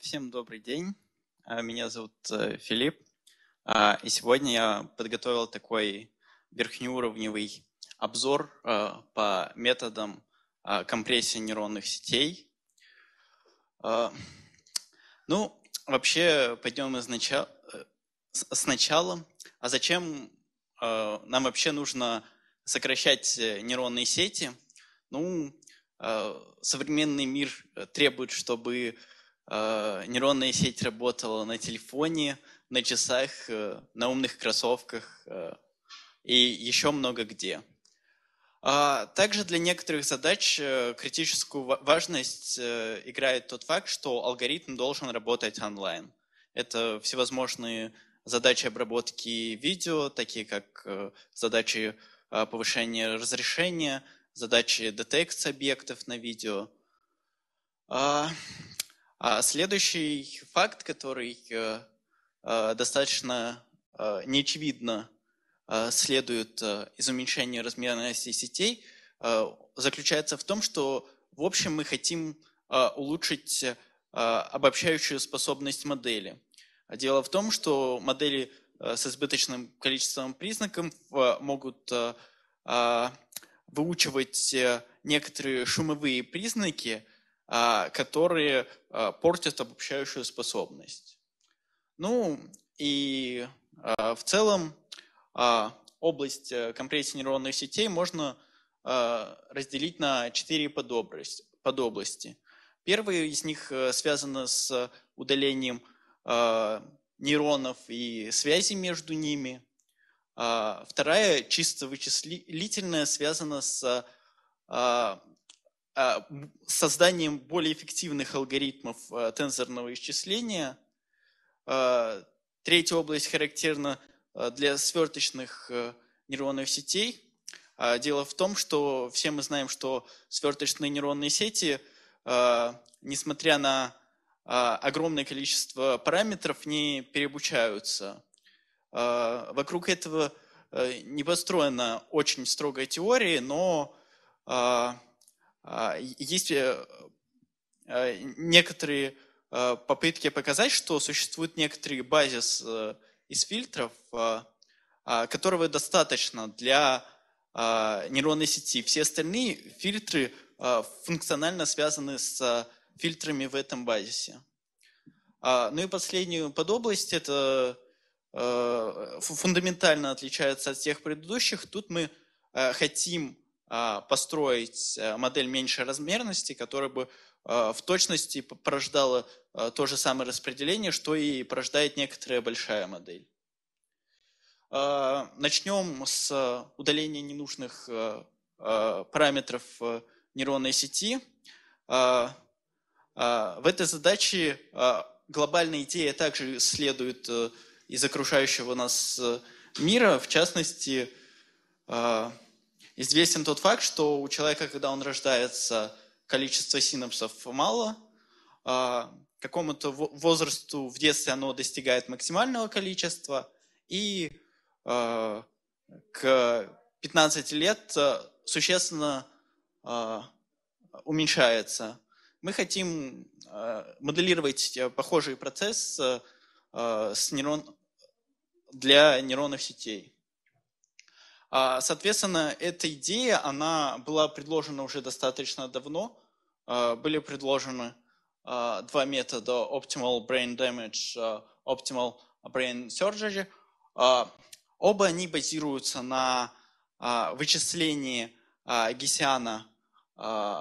Всем добрый день. А, меня зовут э, Филипп. А, и сегодня я подготовил такой верхнеуровневый обзор а, по методам компрессии нейронных сетей. Ну, вообще, пойдем изнача... сначала. А зачем нам вообще нужно сокращать э, нейронные сети? Ну, современный мир э, требует, чтобы э, нейронная сеть работала на телефоне, на часах, э, на умных кроссовках э, и еще много где. А также для некоторых задач э, критическую важность э, играет тот факт, что алгоритм должен работать онлайн. Это всевозможные задачи обработки видео, такие как э, задачи повышения разрешения, задачи детекции объектов на видео. А, а следующий факт, который э, э, достаточно э, неочевидно следует из уменьшения размерности сетей, заключается в том, что в общем мы хотим улучшить обобщающую способность модели. Дело в том, что модели с избыточным количеством признаков могут выучивать некоторые шумовые признаки – а, которые а, портят обобщающую способность. Ну и а, в целом область э, компрессии нейронных сетей можно разделить на четыре подобласти. Первая из них э, связана с удалением нейронов и связи между ними. Вторая, чисто вычислительная, связана с а, созданием более эффективных алгоритмов а, тензорного исчисления. А, третья область характерна для сверточных нейронных сетей. Дело в том, что все мы знаем, что сверточные нейронные сети, несмотря на огромное количество параметров, не переобучаются. Вокруг этого не построена очень строгая теория, но а, есть э, а, некоторые а, попытки показать, что существует некоторый базис э, из фильтров, которого достаточно для нейронной сети. Все остальные фильтры функционально связаны с фильтрами в этом базисе. Ну и последнюю подобласть, это фундаментально отличается от всех предыдущих. Тут мы хотим а, построить э, модель меньшей размерности, которая бы а, в точности порождала а, то же самое распределение, что и порождает некоторая большая модель. Начнем с удаления ненужных параметров э, нейронной сети. В этой задаче глобальная идея также следует э, из окружающего нас мира, в частности, Известен тот факт, что у человека, когда он рождается, количество синапсов мало, а, какому-то возрасту в детстве оно достигает максимального количества, и а, к 15 лет а, существенно уменьшается. Мы хотим моделировать э, похожий процесс с нейрон... для нейронных сетей. А, соответственно, эта идея, она была предложена уже достаточно давно. А, были предложены а, два метода Optimal Brain Damage, Optimal Brain Surgery. Оба они базируются на вычислении гессиана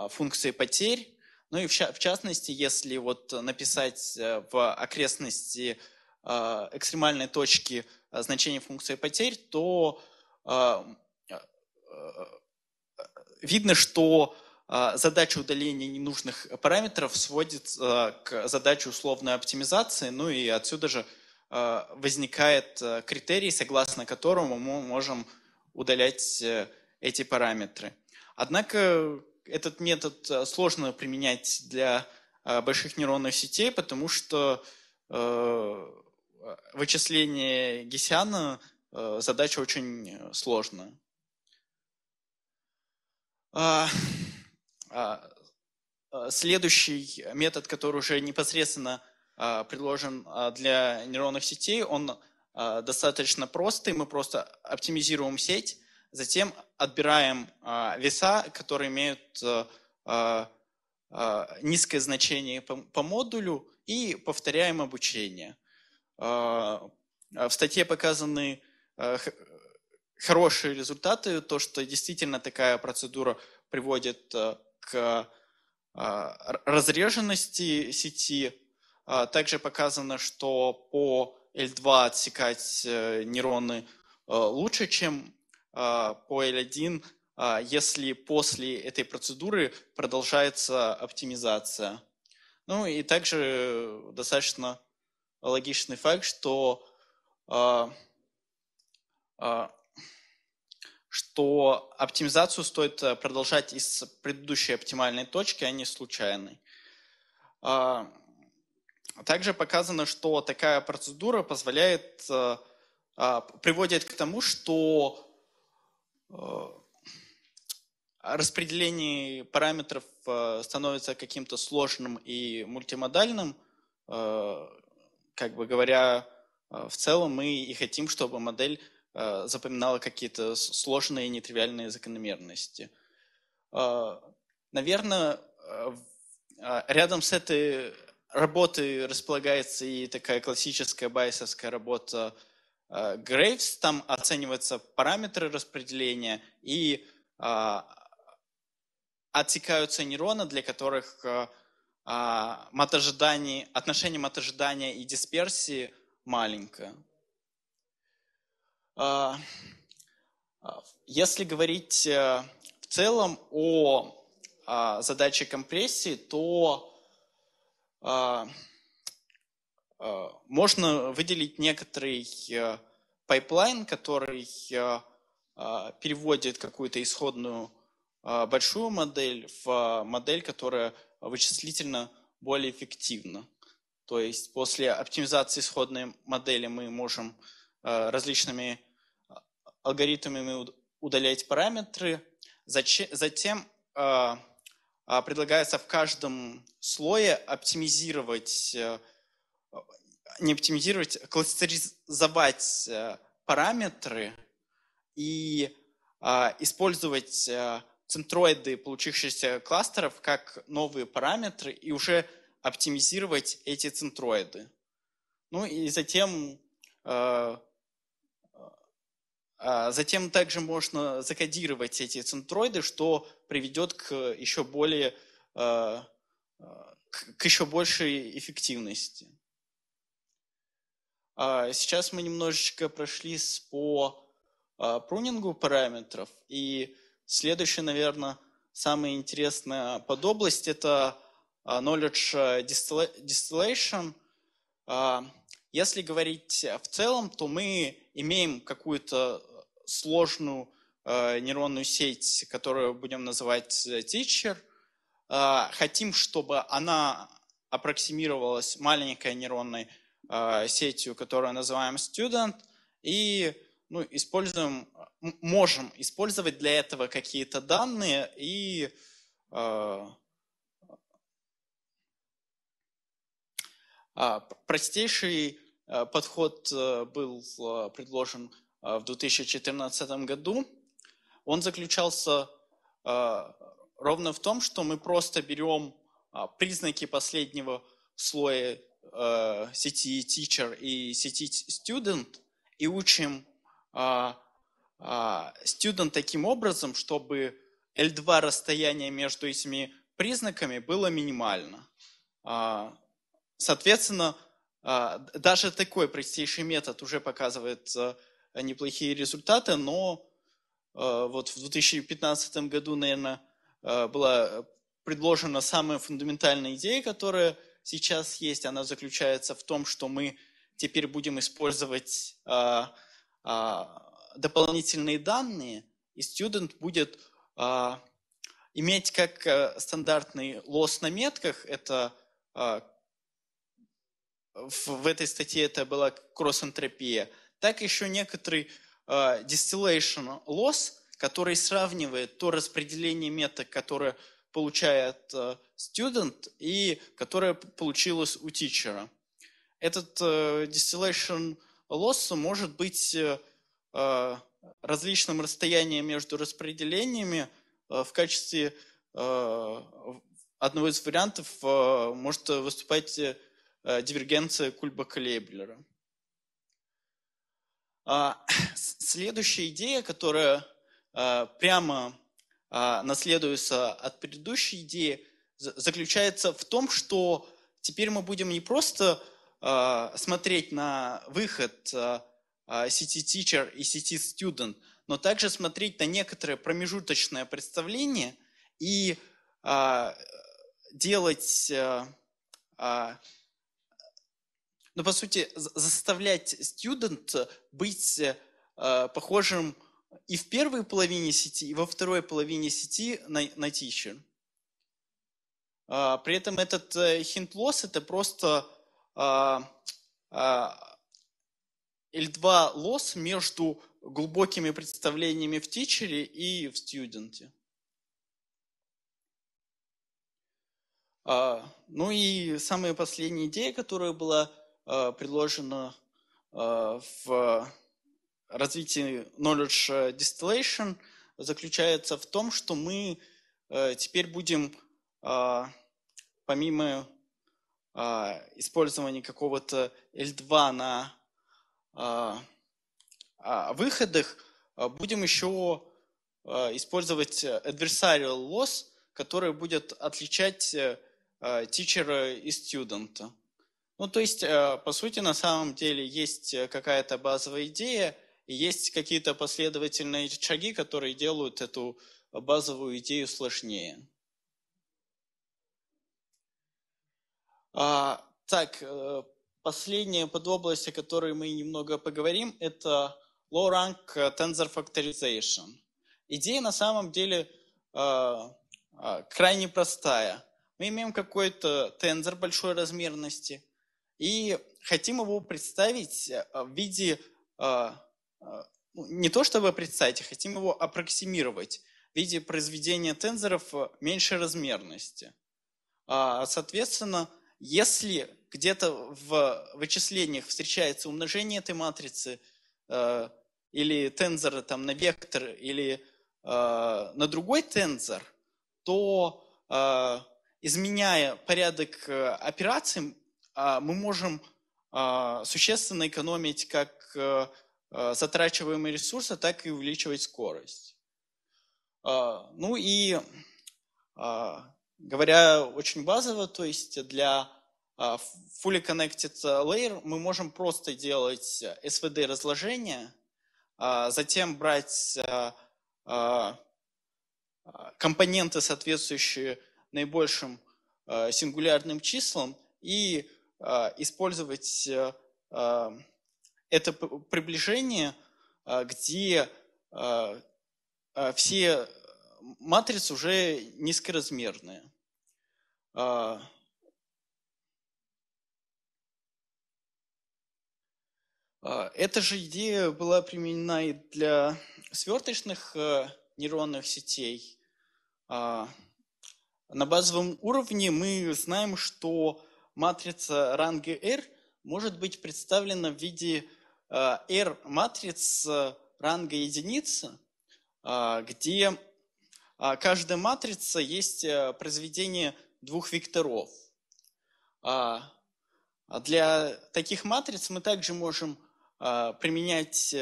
функции потерь. Ну и в частности, если вот написать э, в окрестности экстремальной точки значение функции потерь, то Э, э, э, видно, что задача удаления ненужных параметров сводится к задаче условной оптимизации, ну и отсюда же возникает критерий, согласно которому мы можем удалять эти параметры. Однако этот метод сложно применять для больших нейронных сетей, потому что вычисление Гесяна – Э, задача очень э, сложная. А, а, а, следующий метод, который уже непосредственно предложен для нейронных сетей, он достаточно простый. Мы просто оптимизируем сеть, затем отбираем веса, которые имеют э, низкое значение по модулю, и повторяем обучение. В статье показаны Э, хорошие результаты, то, что действительно такая процедура приводит э, к э, разреженности сети. А также показано, что по L2 отсекать нейроны лучше, чем по L1, если после этой процедуры продолжается оптимизация. Ну и также достаточно логичный факт, что а, что оптимизацию стоит э, продолжать из предыдущей оптимальной точки, а не случайной. А, также показано, что такая процедура позволяет, э, а, приводит к тому, что э, распределение параметров становится каким-то сложным и мультимодальным, как бы говоря, в целом мы и хотим, чтобы модель Э, запоминала какие-то сложные нетривиальные закономерности. Э, Наверное, э, а, рядом с этой работой располагается и такая классическая байесовская работа Грейвс. Там оцениваются параметры распределения и а, отсекаются нейроны, для которых а, мат отношение матожидания и дисперсии маленькое. А, а, если говорить э, в целом о а, задаче компрессии, то можно выделить некоторый э, пайплайн, который э, переводит какую-то исходную большую модель в модель, которая вычислительно более эффективна. То есть после оптимизации исходной модели мы можем различными алгоритмами удалять параметры. Затем а, а, предлагается в каждом слое оптимизировать, э, не оптимизировать, а кластеризовать э, параметры и использовать э, центроиды получившихся кластеров как новые параметры и уже оптимизировать эти центроиды. Ну и затем а затем также можно закодировать эти центроиды, что приведет к еще более а, к еще большей эффективности. А сейчас мы немножечко прошлись по прунингу параметров. И следующая, наверное, самая интересная область это knowledge distillation. Если говорить в целом, то мы имеем какую-то сложную э, нейронную сеть, которую будем называть э, teacher, э, хотим, чтобы она аппроксимировалась маленькой нейронной э, сетью, которую называем student, и ну, используем, можем использовать для этого какие-то данные и э, э, простейший Э, подход э, был э, предложен в 2014 году. Он заключался ровно в том, что мы просто берем признаки последнего слоя сети Teacher и сети Student и учим Student таким образом, чтобы L2 расстояние между этими признаками было минимально. Соответственно, а, даже такой простейший метод уже показывает э, неплохие результаты, но э, вот в 2015 году, наверное, э, была предложена самая фундаментальная идея, которая сейчас есть. Она заключается в том, что мы теперь будем использовать дополнительные данные, и студент будет иметь как стандартный лосс на метках, это в этой статье это была кросс-энтропия, так еще некоторый э, distillation loss, который сравнивает то распределение меток, которое получает э, student и которое получилось у teacher. Этот э, distillation loss может быть э, различным расстоянием между распределениями э, в качестве э, одного из вариантов э, может выступать э, Э, дивергенция Кульба-Клейблера. А, следующая идея, которая э, прямо а, наследуется от предыдущей идеи, заключается в том, что теперь мы будем не просто а, смотреть на выход сети Teacher и сети Student, но также смотреть на некоторое промежуточное представление и делать э, но ну, по сути, заставлять студент быть э, похожим и в первой половине сети, и во второй половине сети на, на teacher. Э, а, при этом этот э, hint loss это просто э, э, L2 лосс между глубокими представлениями в тичере и в студенте. А, ну и самая последняя идея, которая была Э, предложено э, в развитии Knowledge Distillation, заключается в том, что мы э, теперь будем помимо использования какого-то L2 на выходах, будем еще использовать adversarial loss, который будет отличать teacher и студента. Ну, то есть, э, по сути, на самом деле есть э, какая-то базовая идея, есть какие-то последовательные шаги, которые делают эту базовую идею сложнее. А, так, э, последняя подобласть, о которой мы немного поговорим, это Low Rank Tensor Factorization. Идея на самом деле крайне простая. Мы имеем какой-то тензор большой размерности – и хотим его представить э, в виде, э, э, ну, не то чтобы представить, а хотим его аппроксимировать в виде произведения тензоров меньшей размерности. А, соответственно, если где-то в вычислениях встречается умножение этой матрицы или тензора там, на вектор или на другой тензор, то изменяя порядок операций, а, мы можем а, существенно экономить как э, э, затрачиваемые ресурсы, так и увеличивать скорость. А, ну и говоря очень базово, то есть для Fully Connected Layer мы можем просто делать SVD разложение, затем брать компоненты, соответствующие наибольшим э, сингулярным числам, и а, использовать э, а, это приближение, а, где все матрицы уже низкоразмерные. Эта же идея была применена и для сверточных э, нейронных сетей. На базовом уровне мы знаем, что матрица ранга R может быть представлена в виде э, R-матриц ранга единицы, э, где э, каждая матрица есть произведение двух векторов. А для таких матриц мы также можем применять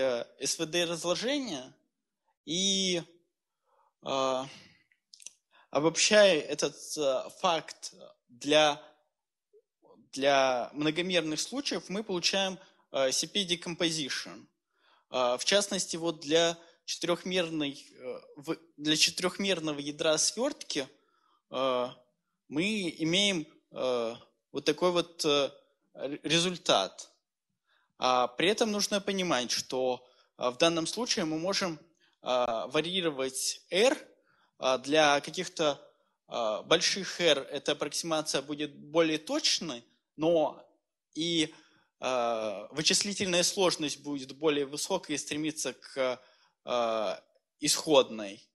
СВД-разложение и обобщая этот факт для для многомерных случаев мы получаем э, CP decomposition. Э, в частности, вот для, четырехмерной, э, для четырехмерного ядра свертки мы имеем вот такой вот результат. А при этом нужно понимать, что в данном случае мы можем варьировать R для каких-то больших R, эта аппроксимация будет более точной, но и э, вычислительная сложность будет более высокой и стремиться к э, исходной.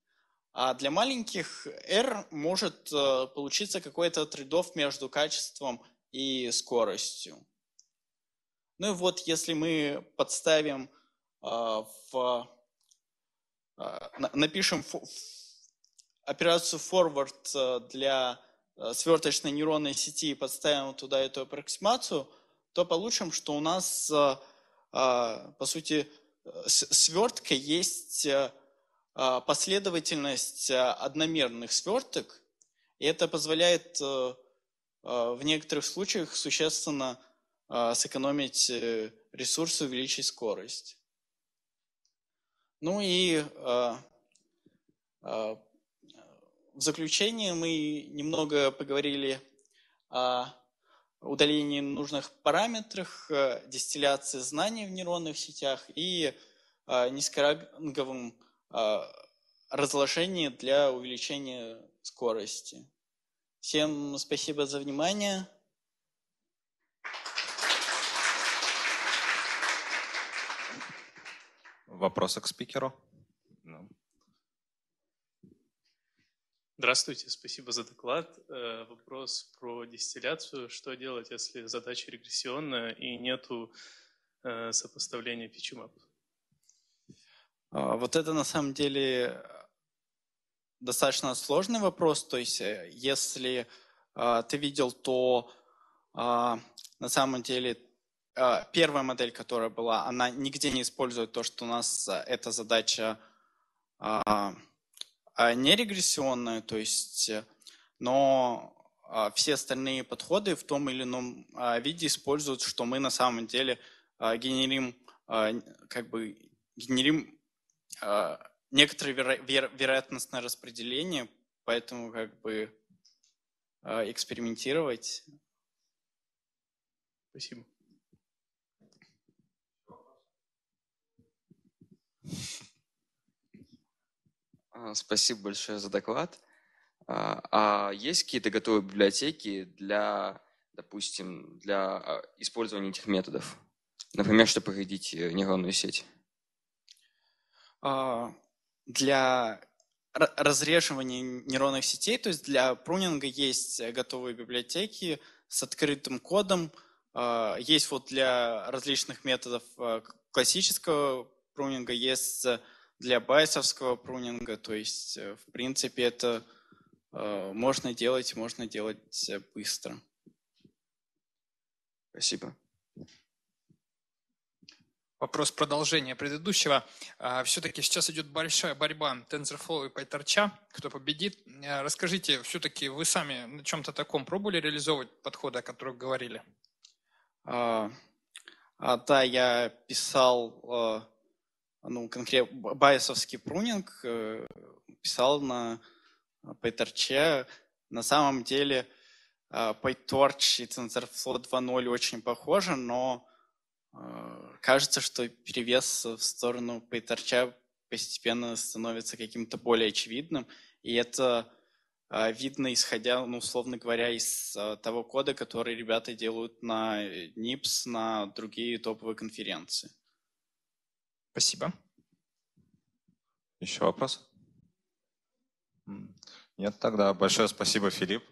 А для маленьких R может э, получиться какой-то трейдов между качеством и скоростью. Ну и вот если мы подставим э, в... Э, напишем фо- операцию forward для Э, сверточной нейронной сети и подставим туда эту аппроксимацию, то получим, что у нас, э, э, по сути, свертка есть последовательность одномерных сверток, и это позволяет в некоторых случаях существенно сэкономить ресурсы, увеличить скорость. Ну и в заключение мы немного поговорили о удалении нужных параметров э, дистилляции знаний в нейронных сетях и э, низкоранговом э, разложении для увеличения скорости. Всем спасибо за внимание. Вопросы к спикеру? Ну. Здравствуйте, спасибо за доклад. Э, вопрос про дистилляцию. Что делать, если задача регрессионная и нету э, сопоставления пичемап? А, вот это на самом деле достаточно сложный вопрос. То есть, э, если а, ты видел, то а, на самом деле первая модель, которая была, она нигде не использует то, что у нас эта задача а, не регрессионная, то есть, э, но а, все остальные подходы в том или ином а, виде используют, что мы на самом деле генерим, как бы генерим некоторое веро веро вероятностное распределение, поэтому как бы экспериментировать. Спасибо. Э, спасибо большое за доклад. А, а есть какие-то готовые библиотеки для, допустим, для а, использования этих методов? Например, чтобы повредить э, нейронную сеть? А, для разреживания нейронных сетей, то есть для прунинга есть э, готовые библиотеки с открытым кодом. Есть вот для различных методов классического прунинга, есть для байсовского прунинга. То есть, э, в принципе, это э, можно делать, можно делать э, быстро. Спасибо. Вопрос продолжения предыдущего. А, все-таки сейчас идет большая борьба TensorFlow и PyTorch. Кто победит? Расскажите, все-таки вы сами на чем-то таком пробовали реализовывать подходы, о которых говорили? А, а, да, я писал ну, конкретно байесовский прунинг э, писал на PyTorch. Э, на самом деле э, PyTorch и TensorFlow 2.0 очень похожи, но кажется, что перевес в сторону PyTorch постепенно становится каким-то более очевидным. И это видно, исходя, ну, условно говоря, из того кода, который ребята делают на NIPS, на другие топовые конференции. Спасибо. Еще вопрос? Нет, тогда большое спасибо, Филипп.